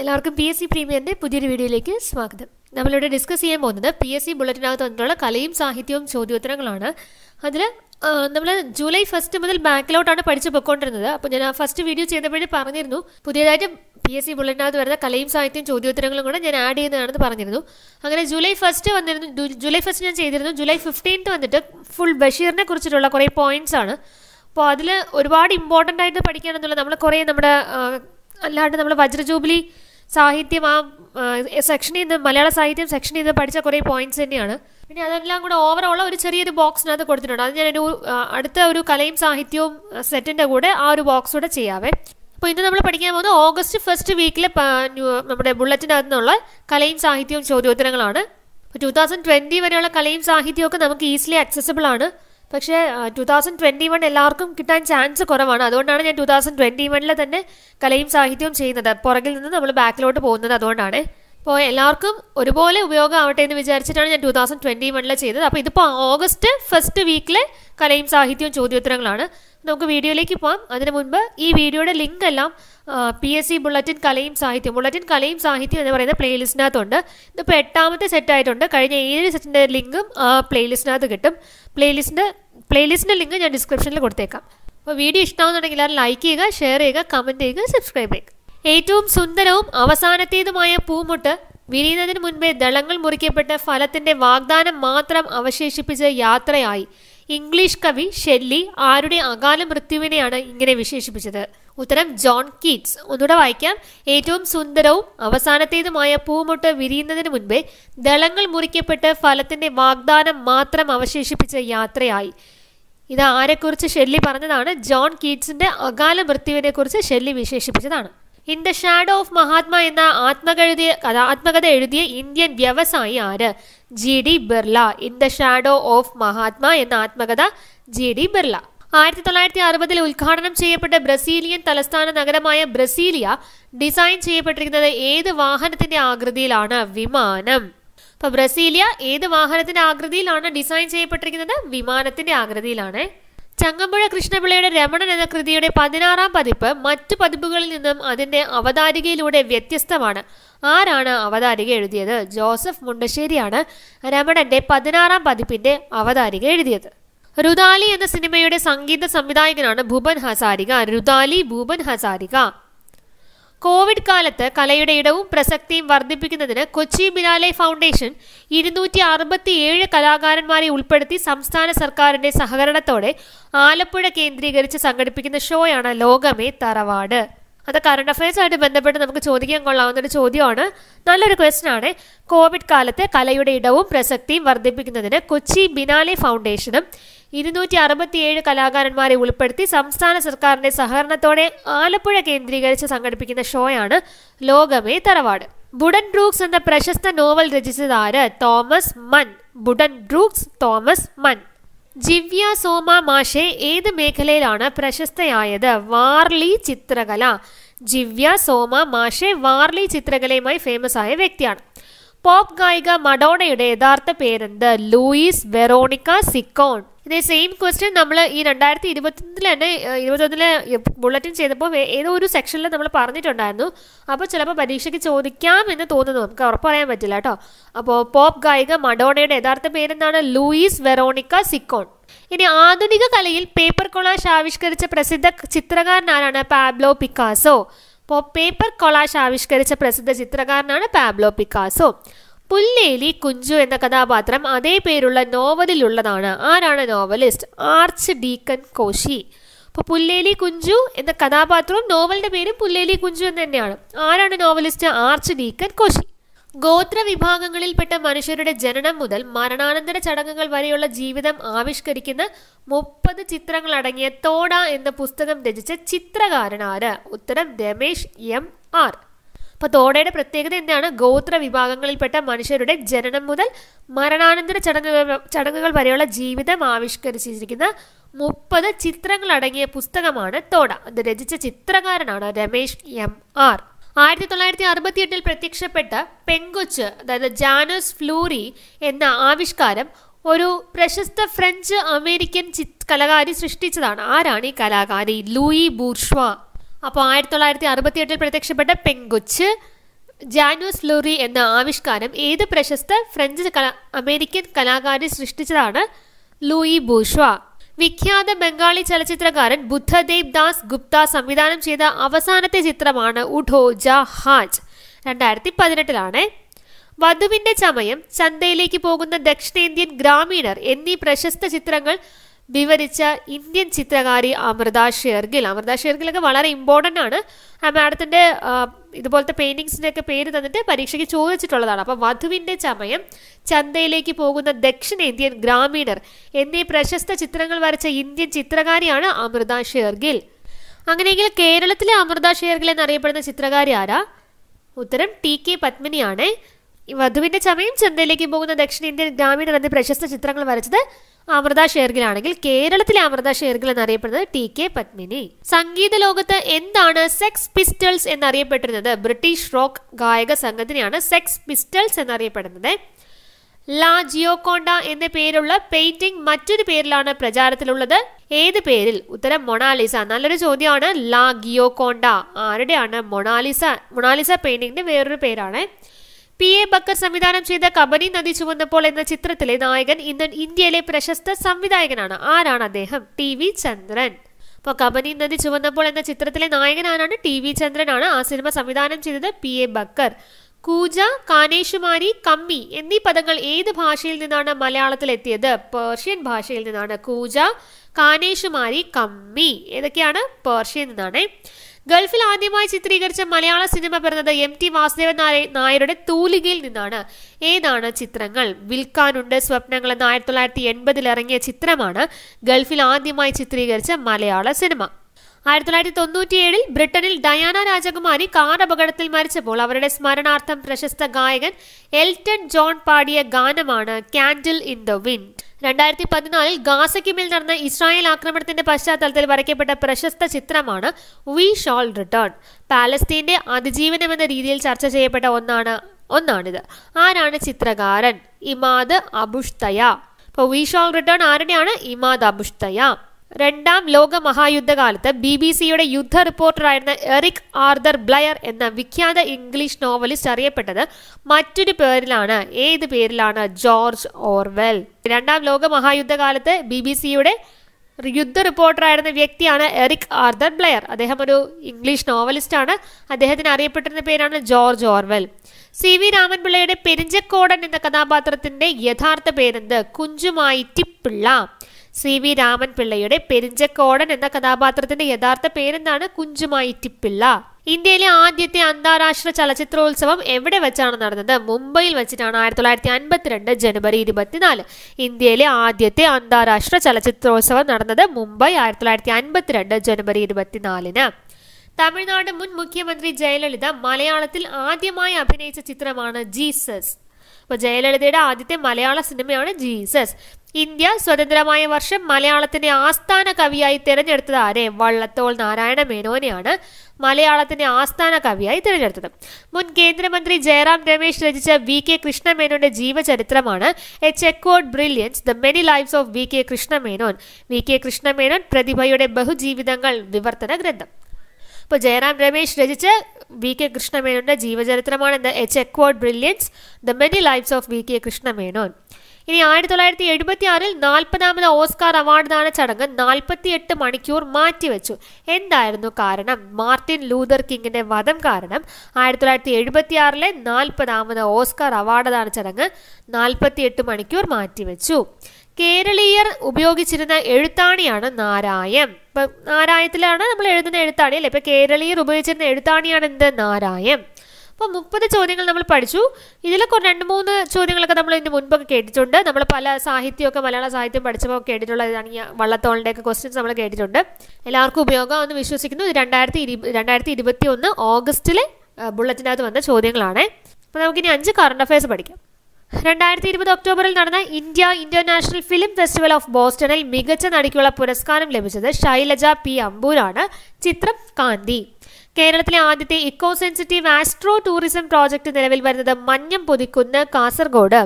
എല്ലാവർക്കും P S C പ്രീമിയറിന്റെ പുതിയൊരു വീഡിയോയിലേക്ക് സ്വാഗതം നമ്മളിവിടെ ഡിസ്കസ് ചെയ്യാൻ പോകുന്നത് പി എസ് സി ബുള്ളറ്റിനകത്ത് വന്നിട്ടുള്ള കലയും സാഹിത്യവും ചോദ്യോത്തരങ്ങളാണ് അതിൽ നമ്മൾ ജൂലൈ ഫസ്റ്റ് മുതൽ ബാക്കിലോട്ടാണ് പഠിച്ചു പൊയ്ക്കൊണ്ടിരുന്നത് അപ്പോൾ ഞാൻ ആ ഫസ്റ്റ് വീഡിയോ ചെയ്തപ്പോഴേ പറഞ്ഞിരുന്നു പുതിയതായിട്ട് പി എസ് സി ബുള്ളറ്റിനകത്ത് വരുന്ന കലയും സാഹിത്യവും ചോദ്യോത്തരങ്ങളും കൂടെ ഞാൻ ആഡ് ചെയ്യുന്നതാണെന്ന് പറഞ്ഞിരുന്നു അങ്ങനെ ജൂലൈ ഫസ്റ്റ് വന്നിരുന്നു ജൂലൈ ഫസ്റ്റ് ഞാൻ ചെയ്തിരുന്നു ജൂലൈ ഫിഫ്റ്റീൻത്ത് വന്നിട്ട് ഫുൾ ബഷീറിനെ കുറിച്ചിട്ടുള്ള കുറേ പോയിന്റ്സ് ആണ് അപ്പോൾ അതിൽ ഒരുപാട് ഇമ്പോർട്ടൻ്റ് ആയിട്ട് പഠിക്കുകയാണെന്നുള്ള നമ്മൾ കുറേ നമ്മുടെ അല്ലാണ്ട് നമ്മൾ വജ്രജൂബിലി സാഹിത്യം ആ സെക്ഷനിൽ നിന്ന് മലയാള സാഹിത്യം സെക്ഷനിൽ നിന്ന് പഠിച്ച കുറേ പോയിന്റ്സ് തന്നെയാണ് പിന്നെ അതെല്ലാം കൂടെ ഓവറോൾ ഒരു ചെറിയൊരു ബോക്സിനകത്ത് കൊടുത്തിട്ടുണ്ട് അത് ഞാൻ അടുത്ത ഒരു കലയും സാഹിത്യവും സെറ്റിൻ്റെ കൂടെ ആ ഒരു ബോക്സ് കൂടെ ചെയ്യാവേ അപ്പോൾ ഇന്ന് നമ്മൾ പഠിക്കാൻ പോകുന്നത് ഓഗസ്റ്റ് ഫസ്റ്റ് വീക്കിലെ നമ്മുടെ ബുള്ളറ്റിനകത്ത് നിന്നുള്ള കലയും സാഹിത്യവും ചോദ്യോത്തരങ്ങളാണ് ടു തൗസൻഡ് ട്വൻറ്റി വരെയുള്ള കലയും സാഹിത്യവും ഒക്കെ നമുക്ക് ഈസിലി ആക്സസിബിൾ ആണ് പക്ഷേ ടു തൗസൻഡ് ട്വൻറ്റി വൺ എല്ലാവർക്കും കിട്ടാൻ ചാൻസ് കുറവാണ് അതുകൊണ്ടാണ് ഞാൻ ടു തൗസൻഡ് ട്വൻറ്റി വണ്ണിൽ തന്നെ കലയും സാഹിത്യവും ചെയ്യുന്നത് പുറകിൽ നിന്ന് നമ്മൾ ബാക്കിലോട്ട് പോകുന്നത് അതുകൊണ്ടാണ് അപ്പോൾ എല്ലാവർക്കും ഒരുപോലെ ഉപയോഗമാവട്ടെ എന്ന് വിചാരിച്ചിട്ടാണ് ഞാൻ ടു തൗസൻഡ് ട്വൻറ്റി വണ്ണിൽ ചെയ്തത് അപ്പോൾ ഇതിപ്പോൾ ഓഗസ്റ്റ് ഫസ്റ്റ് വീക്കിലെ കലയും സാഹിത്യവും ചോദ്യോത്തരങ്ങളാണ് നമുക്ക് വീഡിയോയിലേക്ക് പോകാം അതിനു മുൻപ് ഈ വീഡിയോയുടെ ലിങ്ക് എല്ലാം പി എസ് സി ബുള്ളറ്റിൻ കലയും സാഹിത്യം ബുള്ളറ്റിൻ കലയും സാഹിത്യം എന്ന് പറയുന്ന പ്ലേലിസ്റ്റിനകത്തുണ്ട് ഇതിപ്പോൾ എട്ടാമത്തെ സെറ്റ് ആയിട്ടുണ്ട് കഴിഞ്ഞ ഏഴ് സെറ്റിൻ്റെ ലിങ്കും പ്ലേലിസ്റ്റിനകത്ത് കിട്ടും പ്ലേലിസ്റ്റിൻ്റെ പ്ലേലിസ്റ്റിൻ്റെ ലിങ്ക് ഞാൻ ഡിസ്ക്രിപ്ഷനിൽ കൊടുത്തേക്കാം അപ്പോൾ വീഡിയോ ഇഷ്ടമാവുന്നുണ്ടെങ്കിൽ അത് ലൈക്ക് ചെയ്യുക ഷെയർ ചെയ്യുക കമൻറ്റ് ചെയ്യുക സബ്സ്ക്രൈബ് ചെയ്യുക ഏറ്റവും സുന്ദരവും അവസാനത്തേതുമായ പൂമുട്ട് വിരിയുന്നതിന് മുൻപേ ദളങ്ങൾ മുറിക്കപ്പെട്ട് ഫലത്തിന്റെ വാഗ്ദാനം മാത്രം അവശേഷിപ്പിച്ച് യാത്രയായി ഇംഗ്ലീഷ് കവി ഷെല്ലി ആരുടെ അകാല മൃത്യുവിനെയാണ് ഇങ്ങനെ വിശേഷിപ്പിച്ചത് ഉത്തരം ജോൺ കീറ്റ്സ് ഒന്നുകൂടെ വായിക്കാം ഏറ്റവും സുന്ദരവും അവസാനത്തേതുമായ പൂമൊട്ട് വിരിയുന്നതിന് മുൻപേ ദളങ്ങൾ മുറിക്കപ്പെട്ട് ഫലത്തിന്റെ വാഗ്ദാനം മാത്രം അവശേഷിപ്പിച്ച യാത്രയായി ഇത് ആരെക്കുറിച്ച് ഷെല്ലി പറഞ്ഞതാണ് ജോൺ കീറ്റ്സിന്റെ അകാല മൃത്യുവിനെ കുറിച്ച് ഷെല്ലി വിശേഷിപ്പിച്ചതാണ് in the shadow of Mahatma എന്ന ആത്മകഴുതിയ കഥ ആത്മകഥ എഴുതിയ ഇന്ത്യൻ വ്യവസായി ആര് G D Birla in the shadow of Mahatma എന്ന ആത്മകഥ ജി ഡി ബിർള ആയിരത്തി തൊള്ളായിരത്തി അറുപതിൽ ഉദ്ഘാടനം ചെയ്യപ്പെട്ട ബ്രസീലിയൻ തലസ്ഥാന നഗരമായ ബ്രസീലിയ ഡിസൈൻ ചെയ്യപ്പെട്ടിരിക്കുന്നത് ഏത് വാഹനത്തിന്റെ ആകൃതിയിലാണ് വിമാനം അപ്പൊ ബ്രസീലിയ ഏത് വാഹനത്തിന്റെ ആകൃതിയിലാണ് ഡിസൈൻ ചെയ്യപ്പെട്ടിരിക്കുന്നത് വിമാനത്തിന്റെ ആകൃതിയിലാണ് ചങ്ങമ്പുഴ കൃഷ്ണപിള്ളയുടെ രമണൻ എന്ന കൃതിയുടെ പതിനാറാം പതിപ്പ് മറ്റു പതിപ്പുകളിൽ നിന്നും അതിന്റെ അവതാരികയിലൂടെ വ്യത്യസ്തമാണ് ആരാണ് അവതാരിക എഴുതിയത് ജോസഫ് മുണ്ടശ്ശേരിയാണ് രമണന്റെ പതിനാറാം പതിപ്പിന്റെ അവതാരിക എഴുതിയത് രുദാലി എന്ന സിനിമയുടെ സംഗീത സംവിധായകനാണ് ഭൂപൻ ഹസാരിക രുദാലി ഭൂപൻ ഹസാരിക കോവിഡ് കാലത്ത് കലയുടെ ഇടവും പ്രസക്തിയും വർദ്ധിപ്പിക്കുന്നതിന് കൊച്ചി ബിനാലെ ഫൗണ്ടേഷൻ ഇരുന്നൂറ്റി അറുപത്തിയേഴ് കലാകാരന്മാരെ ഉൾപ്പെടുത്തി സംസ്ഥാന സർക്കാരിന്റെ സഹകരണത്തോടെ ആലപ്പുഴ കേന്ദ്രീകരിച്ച് സംഘടിപ്പിക്കുന്ന ഷോയാണ് ലോകമേ തറവാട് അത് കറണ്ട് അഫയേഴ്സായിട്ട് ബന്ധപ്പെട്ട് നമുക്ക് ചോദിക്കാൻ കൊള്ളാവുന്ന ഒരു ചോദ്യമാണ് നല്ലൊരു ക്വസ്റ്റൻ ആണ് കോവിഡ് കാലത്ത് കലയുടെ ഇടവും പ്രസക്തിയും വർദ്ധിപ്പിക്കുന്നതിന് കൊച്ചി ബിനാലെ ഫൗണ്ടേഷനും ഇരുന്നൂറ്റി അറുപത്തിയേഴ് കലാകാരന്മാരെ ഉൾപ്പെടുത്തി സംസ്ഥാന സർക്കാരിന്റെ സഹകരണത്തോടെ ആലപ്പുഴ കേന്ദ്രീകരിച്ച് സംഘടിപ്പിക്കുന്ന ഷോയാണ് ലോകമേ തറവാട് ബുഡൻ ബ്രൂക്സ് എന്ന പ്രശസ്ത നോവൽ രചിച്ചതാര് ആര് തോമസ് മൻ ബുഡൻ ബ്രൂക്സ് തോമസ് മൻ ജിവ്യ സോമ മാഷെ ഏത് മേഖലയിലാണ് പ്രശസ്തയായത് വാർലി ചിത്രകല ജിവ്യ സോമ മാഷെ വാർലി ചിത്രകലയുമായി ഫേമസ് ആയ വ്യക്തിയാണ് പോപ്പ് ഗായിക മഡോണയുടെ യഥാർത്ഥ പേരെന്ത് ലൂയിസ് വെറോണിക്ക സിക്കോൺ ഇതേ സെയിം ക്വസ്റ്റ്യൻ നമ്മൾ ഈ രണ്ടായിരത്തി ഇരുപത്തൊന്നിൽ തന്നെ ഇരുപത്തൊന്നിലെ ബുള്ളറ്റിൻ ചെയ്തപ്പോൾ ഏതോ ഒരു സെക്ഷനിൽ നമ്മൾ പറഞ്ഞിട്ടുണ്ടായിരുന്നു അപ്പോൾ ചിലപ്പോൾ പരീക്ഷയ്ക്ക് ചോദിക്കാം എന്ന് തോന്നുന്നു നമുക്ക് ഉറപ്പറയാൻ പറയാൻ പറ്റില്ല കേട്ടോ അപ്പോൾ പോപ്പ് ഗായിക മഡോണയുടെ യഥാർത്ഥ പേരെന്താണ് ലൂയിസ് വെറോണിക്ക സിക്കോൺ ഇനി ആധുനിക കലയിൽ പേപ്പർ കൊളാഷ് ആവിഷ്കരിച്ച പ്രസിദ്ധ ചിത്രകാരനാരാണ് പാബ്ലോ പിക്കാസോ അപ്പോൾ പേപ്പർ കൊളാഷ് ആവിഷ്കരിച്ച പ്രസിദ്ധ ചിത്രകാരനാണ് പാബ്ലോ പിക്കാസോ പുല്ലേലി കുഞ്ചു എന്ന കഥാപാത്രം അതേ പേരുള്ള നോവലിലുള്ളതാണ് ആരാണ് നോവലിസ്റ്റ് ആർച്ച് ഡീക്കൻ കോശി അപ്പോൾ പുല്ലേലി കുഞ്ചു എന്ന കഥാപാത്രവും നോവലിന്റെ പേരും പുല്ലേലി കുഞ്ചു എന്ന് തന്നെയാണ് ആരാണ് നോവലിസ്റ്റ് ആർച്ച് ഡീക്കൻ കോശി ഗോത്ര വിഭാഗങ്ങളിൽപ്പെട്ട മനുഷ്യരുടെ ജനനം മുതൽ മരണാനന്തര ചടങ്ങുകൾ വരെയുള്ള ജീവിതം ആവിഷ്കരിക്കുന്ന മുപ്പത് ചിത്രങ്ങൾ അടങ്ങിയ തോട എന്ന പുസ്തകം രചിച്ച ചിത്രകാരനാര് ഉത്തരം രമേശ് എം ആർ അപ്പോൾ തോടയുടെ പ്രത്യേകത എന്താണ് ഗോത്ര വിഭാഗങ്ങളിൽപ്പെട്ട മനുഷ്യരുടെ ജനനം മുതൽ മരണാനന്തര ചടങ്ങുകൾ ചടങ്ങുകൾ വരെയുള്ള ജീവിതം ആവിഷ്കരിച്ചിരിക്കുന്ന മുപ്പത് ചിത്രങ്ങൾ അടങ്ങിയ പുസ്തകമാണ് തോട അത് രചിച്ച ചിത്രകാരനാണ് രമേശ് എം ആർ ആയിരത്തി തൊള്ളായിരത്തി അറുപത്തി എട്ടിൽ പ്രത്യക്ഷപ്പെട്ട പെങ്കൊച്ച് അതായത് ജാനസ് ഫ്ലൂറി എന്ന ആവിഷ്കാരം ഒരു പ്രശസ്ത ഫ്രഞ്ച് അമേരിക്കൻ ചിത് കലാകാരി സൃഷ്ടിച്ചതാണ് ആരാണ് ഈ കലാകാരി ലൂയി ബൂർഷ്വ അപ്പോൾ ആയിരത്തി തൊള്ളായിരത്തി അറുപത്തി എട്ടിൽ പ്രത്യക്ഷപ്പെട്ട പെങ്കുച്ച് ജാനൂസ് ലൂറി എന്ന ആവിഷ്കാരം ഏത് പ്രശസ്ത ഫ്രഞ്ച് അമേരിക്കൻ കലാകാരി സൃഷ്ടിച്ചതാണ് ലൂയി ബൂഷ്വ വിഖ്യാത ബംഗാളി ചലച്ചിത്രകാരൻ ബുദ്ധദേവ് ദാസ് ഗുപ്ത സംവിധാനം ചെയ്ത അവസാനത്തെ ചിത്രമാണ് ജ ഹാജ് രണ്ടായിരത്തി പതിനെട്ടിലാണ് വധുവിന്റെ ചമയം ചന്തയിലേക്ക് പോകുന്ന ദക്ഷിണേന്ത്യൻ ഗ്രാമീണർ എന്നീ പ്രശസ്ത ചിത്രങ്ങൾ വിവരിച്ച ഇന്ത്യൻ ചിത്രകാരി അമൃത ഷെർഗിൽ അമൃത ഷെർഗിലൊക്കെ വളരെ ഇമ്പോർട്ടൻ്റ് ആണ് ആ മാഡത്തിൻ്റെ ഇതുപോലത്തെ പെയിൻറ്റിങ്സിനൊക്കെ പേര് തന്നിട്ട് പരീക്ഷയ്ക്ക് ചോദിച്ചിട്ടുള്ളതാണ് അപ്പോൾ വധുവിൻ്റെ ചമയം ചന്തയിലേക്ക് പോകുന്ന ദക്ഷിണേന്ത്യൻ ഗ്രാമീണർ എന്നീ പ്രശസ്ത ചിത്രങ്ങൾ വരച്ച ഇന്ത്യൻ ചിത്രകാരിയാണ് അമൃത ഷെർഗിൽ അങ്ങനെയെങ്കിൽ കേരളത്തിലെ അമൃത ഷെർഗിൽ എന്നറിയപ്പെടുന്ന ചിത്രകാരി ആരാ ഉത്തരം ടി കെ പത്മിനിയാണ് വധുവിൻ്റെ ചമയം ചന്തയിലേക്ക് പോകുന്ന ദക്ഷിണേന്ത്യൻ ഗ്രാമീണർ എന്നീ പ്രശസ്ത ചിത്രങ്ങൾ വരച്ചത് അമൃത ഷേർഗിലാണെങ്കിൽ കേരളത്തിലെ അമൃത ഷേർഗിൽ എന്നറിയപ്പെടുന്നത് ടി കെ പത്മിനി സംഗീത ലോകത്ത് എന്താണ് സെക്സ് പിസ്റ്റൾസ് എന്നറിയപ്പെട്ടിരുന്നത് ബ്രിട്ടീഷ് റോക്ക് ഗായക സംഘത്തിനെയാണ് സെക്സ് പിസ്റ്റൾസ് എന്നറിയപ്പെടുന്നത് ലാ ജിയോക്കോണ്ട എന്ന പേരുള്ള പെയിന്റിംഗ് മറ്റൊരു പേരിലാണ് പ്രചാരത്തിലുള്ളത് ഏത് പേരിൽ ഉത്തരം മൊണാലിസ നല്ലൊരു ചോദ്യമാണ് ലാ ഗിയോക്കോണ്ട ആരുടെയാണ് മൊണാലിസ മൊണാലിസ പെയിന്റിംഗിന്റെ വേറൊരു പേരാണ് പി എ ബക്കർ സംവിധാനം ചെയ്ത കബനി നദി ചുമന്നപ്പോൾ എന്ന ചിത്രത്തിലെ നായകൻ ഇന്ന് ഇന്ത്യയിലെ പ്രശസ്ത സംവിധായകനാണ് ആരാണ് അദ്ദേഹം ടി വി ചന്ദ്രൻ അപ്പൊ കബനി നദി ചുമന്നപ്പോൾ എന്ന ചിത്രത്തിലെ നായകൻ ആരാണ് ടി വി ചന്ദ്രനാണ് ആ സിനിമ സംവിധാനം ചെയ്തത് പി എ ബക്കർ കൂജ കാനേഷുമാരി കമ്മി എന്നീ പദങ്ങൾ ഏത് ഭാഷയിൽ നിന്നാണ് മലയാളത്തിൽ എത്തിയത് പേർഷ്യൻ ഭാഷയിൽ നിന്നാണ് കൂജ കാനേഷുമാരി കമ്മി ഏതൊക്കെയാണ് പേർഷ്യൻ നിന്നാണ് ഗൾഫിൽ ആദ്യമായി ചിത്രീകരിച്ച മലയാള സിനിമ പിറന്നത് എം ടി വാസുദേവൻ നായരുടെ തൂലികയിൽ നിന്നാണ് ഏതാണ് ചിത്രങ്ങൾ വിൽക്കാനുണ്ട് സ്വപ്നങ്ങൾ എന്ന ആയിരത്തി തൊള്ളായിരത്തി എൺപതിൽ ഇറങ്ങിയ ചിത്രമാണ് ഗൾഫിൽ ആദ്യമായി ചിത്രീകരിച്ച മലയാള സിനിമ ആയിരത്തി തൊള്ളായിരത്തി തൊണ്ണൂറ്റിയേഴിൽ ബ്രിട്ടനിൽ ഡയാന രാജകുമാരി കാർ അപകടത്തിൽ മരിച്ചപ്പോൾ അവരുടെ സ്മരണാർത്ഥം പ്രശസ്ത ഗായകൻ എൽട്ടൺ ജോൺ പാടിയ ഗാനമാണ് കാൻഡിൽ ഇൻ ദ വിൻഡ് രണ്ടായിരത്തി പതിനാലിൽ ഗാസയ്ക്കുമേൽ നടന്ന ഇസ്രായേൽ ആക്രമണത്തിന്റെ പശ്ചാത്തലത്തിൽ വരയ്ക്കപ്പെട്ട പ്രശസ്ത ചിത്രമാണ് വി ഷോൾ റിട്ടേൺ പാലസ്തീന്റെ അതിജീവനം എന്ന രീതിയിൽ ചർച്ച ചെയ്യപ്പെട്ട ഒന്നാണ് ഒന്നാണിത് ആരാണ് ചിത്രകാരൻ ഇമാദ് അബുഷ്തയ അപ്പൊ വി ഷോൾ റിട്ടേൺ ആരുടെയാണ് ഇമാദ് അബുഷ്തയ രണ്ടാം ലോക മഹായുദ്ധകാലത്ത് ബി ബി സിയുടെ യുദ്ധ റിപ്പോർട്ടറായിരുന്ന എറിക് ആർദർ ബ്ലയർ എന്ന വിഖ്യാത ഇംഗ്ലീഷ് നോവലിസ്റ്റ് അറിയപ്പെട്ടത് മറ്റൊരു പേരിലാണ് ഏത് പേരിലാണ് ജോർജ് ഓർവെൽ രണ്ടാം ലോക മഹായുദ്ധകാലത്ത് ബി ബി സിയുടെ യുദ്ധ റിപ്പോർട്ടറായിരുന്ന വ്യക്തിയാണ് എറിക് ആർദർ ബ്ലയർ അദ്ദേഹം ഒരു ഇംഗ്ലീഷ് നോവലിസ്റ്റ് ആണ് അദ്ദേഹത്തിന് അറിയപ്പെട്ടിരുന്ന പേരാണ് ജോർജ് ഓർവെൽ സി വി രാമൻപിള്ളയുടെ പെരിഞ്ചക്കോടൻ എന്ന കഥാപാത്രത്തിന്റെ യഥാർത്ഥ പേരെന്ത് കുഞ്ചുമായി ടിപ്പിള്ള സി വി രാമൻപിള്ളയുടെ പെരിഞ്ചക്കോടൻ എന്ന കഥാപാത്രത്തിന്റെ യഥാർത്ഥ പേരെന്താണ് കുഞ്ചുമായിറ്റിപ്പിള്ള ഇന്ത്യയിലെ ആദ്യത്തെ അന്താരാഷ്ട്ര ചലച്ചിത്രോത്സവം എവിടെ വെച്ചാണ് നടന്നത് മുംബൈയിൽ വെച്ചിട്ടാണ് ആയിരത്തി തൊള്ളായിരത്തി അൻപത്തിരണ്ട് ജനുവരി ഇരുപത്തിനാല് ഇന്ത്യയിലെ ആദ്യത്തെ അന്താരാഷ്ട്ര ചലച്ചിത്രോത്സവം നടന്നത് മുംബൈ ആയിരത്തി തൊള്ളായിരത്തി അൻപത്തിരണ്ട് ജനുവരി ഇരുപത്തിനാലിന് തമിഴ്നാട് മുൻ മുഖ്യമന്ത്രി ജയലളിത മലയാളത്തിൽ ആദ്യമായി അഭിനയിച്ച ചിത്രമാണ് ജീസസ് അപ്പോൾ ജയലളിതയുടെ ആദ്യത്തെ മലയാള സിനിമയാണ് ജീസസ് ഇന്ത്യ സ്വതന്ത്രമായ വർഷം മലയാളത്തിന്റെ ആസ്ഥാന കവിയായി തിരഞ്ഞെടുത്തത് ആരെ വള്ളത്തോൾ നാരായണ മേനോനെയാണ് മലയാളത്തിന്റെ ആസ്ഥാന കവിയായി തിരഞ്ഞെടുത്തത് മുൻ കേന്ദ്രമന്ത്രി ജയറാം രമേശ് രചിച്ച വി കെ കൃഷ്ണമേനോന്റെ ജീവചരിത്രമാണ് a chequered brilliance the many lives of V K Krishna Menon V K Krishna Menon പ്രതിഭയുടെ ബഹുജീവിതങ്ങൾ വിവർത്തന ഗ്രന്ഥം ഇപ്പോൾ ജയറാം രമേശ് രചിച്ച വി കെ കൃഷ്ണമേനോന്റെ ജീവചരിത്രമാണ് a chequered brilliance the many lives of V K Krishna Menon ഇനി ആയിരത്തി തൊള്ളായിരത്തി എഴുപത്തി ആറിൽ നാൽപ്പതാമത് ഓസ്കാർ അവാർഡ് ദാന ചടങ്ങ് എട്ട് മണിക്കൂർ മാറ്റിവെച്ചു എന്തായിരുന്നു കാരണം മാർട്ടിൻ ലൂതർ കിങ്ങിന്റെ വധം കാരണം ആയിരത്തി തൊള്ളായിരത്തി എഴുപത്തി ആറിലെ നാൽപ്പതാമത് ഓസ്കാർ അവാർഡ് ദാന ചടങ്ങ് എട്ട് മണിക്കൂർ മാറ്റിവെച്ചു കേരളീയർ ഉപയോഗിച്ചിരുന്ന എഴുത്താണിയാണ് നാരായം ഇപ്പൊ നാരായത്തിലാണ് നമ്മൾ എഴുതുന്ന എഴുത്താണി അല്ലേ ഇപ്പൊ കേരളീയർ ഉപയോഗിച്ചിരുന്ന എഴുത്താണിയാണ് എന്ത് നാരായം അപ്പോൾ മുപ്പത് ചോദ്യങ്ങൾ നമ്മൾ പഠിച്ചു ഇതിൽ രണ്ട് മൂന്ന് ചോദ്യങ്ങളൊക്കെ നമ്മൾ ഇതിന് മുൻപൊക്കെ കേട്ടിട്ടുണ്ട് നമ്മൾ പല സാഹിത്യമൊക്കെ മലയാള സാഹിത്യം പഠിച്ചപ്പോൾ കേട്ടിട്ടുള്ളതാണ് ഈ വള്ളത്തോളിൻ്റെയൊക്കെ ക്വസ്റ്റ്യൻസ് നമ്മൾ കേട്ടിട്ടുണ്ട് എല്ലാവർക്കും എന്ന് വിശ്വസിക്കുന്നു ഇത് രണ്ടായിരത്തി ഇരു രണ്ടായിരത്തി ഇരുപത്തി ഒന്ന് ഓഗസ്റ്റിലെ ബുള്ളറ്റിനകത്ത് വന്ന ചോദ്യങ്ങളാണ് അപ്പോൾ നമുക്കിനി അഞ്ച് കറണ്ട് അഫയേഴ്സ് പഠിക്കാം രണ്ടായിരത്തി ഇരുപത് ഒക്ടോബറിൽ നടന്ന India International Film Festival of ബോസ്റ്റണിൽ മികച്ച നടിക്കുള്ള പുരസ്കാരം ലഭിച്ചത് ശൈലജ പി അമ്പൂരാണ് ചിത്രം കാന്തി കേരളത്തിലെ ആദ്യത്തെ eco sensitive astro tourism project നിലവിൽ വരുന്നത് മഞ്ഞം പൊതിക്കുന്ന് കാസർഗോഡ്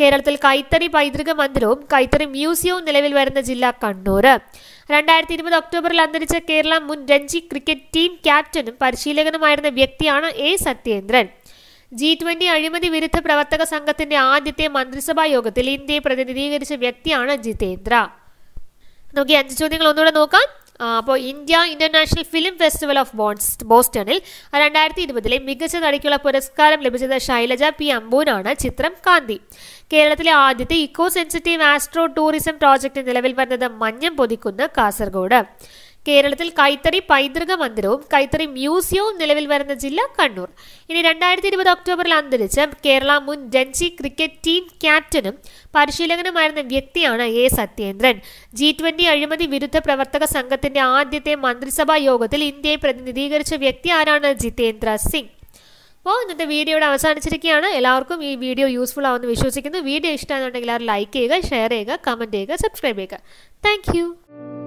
കേരളത്തിൽ കൈത്തറി പൈതൃക മന്ദിരവും കൈത്തറി മ്യൂസിയവും നിലവിൽ വരുന്ന ജില്ല കണ്ണൂർ രണ്ടായിരത്തി ഇരുപത് ഒക്ടോബറിൽ അന്തരിച്ച കേരള മുൻ രഞ്ജി ക്രിക്കറ്റ് ടീം ക്യാപ്റ്റനും പരിശീലകനുമായിരുന്ന വ്യക്തിയാണ് എ സത്യേന്ദ്രൻ ജി ട്വന്റി അഴിമതി വിരുദ്ധ പ്രവർത്തക സംഘത്തിന്റെ ആദ്യത്തെ മന്ത്രിസഭാ യോഗത്തിൽ ഇന്ത്യയെ പ്രതിനിധീകരിച്ച വ്യക്തിയാണ് ജിതേന്ദ്ര നമുക്ക് അഞ്ച് ചോദ്യങ്ങൾ ഒന്നുകൂടെ നോക്കാം അപ്പോൾ India International Film Festival of bones ബോസ്റ്റണിൽ രണ്ടായിരത്തി ഇരുപതിലെ മികച്ച നടിക്കുള്ള പുരസ്കാരം ലഭിച്ചത് ശൈലജ പി അമ്പൂനാണ് ചിത്രം കാന്തി കേരളത്തിലെ ആദ്യത്തെ eco sensitive astro tourism project നിലവിൽ വന്നത് മഞ്ഞം പൊതിക്കുന്ന കാസർഗോഡ് കേരളത്തിൽ കൈത്തറി പൈതൃക മന്ദിരവും കൈത്തറി മ്യൂസിയവും നിലവിൽ വരുന്ന ജില്ല കണ്ണൂർ ഇനി രണ്ടായിരത്തി ഇരുപത് ഒക്ടോബറിൽ അന്തരിച്ച കേരള മുൻ രഞ്ജി ക്രിക്കറ്റ് ടീം ക്യാപ്റ്റനും പരിശീലകനുമായിരുന്ന വ്യക്തിയാണ് എ സത്യേന്ദ്രൻ ജി ട്വന്റി അഴിമതി വിരുദ്ധ പ്രവർത്തക സംഘത്തിന്റെ ആദ്യത്തെ മന്ത്രിസഭാ യോഗത്തിൽ ഇന്ത്യയെ പ്രതിനിധീകരിച്ച വ്യക്തി ആരാണ് ജിതേന്ദ്ര സിംഗ് അപ്പോൾ ഇന്നത്തെ ഇവിടെ അവസാനിച്ചിരിക്കുകയാണ് എല്ലാവർക്കും ഈ വീഡിയോ യൂസ്ഫുൾ ആവുമെന്ന് വിശ്വസിക്കുന്നു വീഡിയോ ഇഷ്ടമാണെന്നുണ്ടെങ്കിൽ എല്ലാവരും ലൈക്ക് ചെയ്യുക ഷെയർ ചെയ്യുക കമൻറ്റ് ചെയ്യുക സബ്സ്ക്രൈബ് ചെയ്യുക താങ്ക്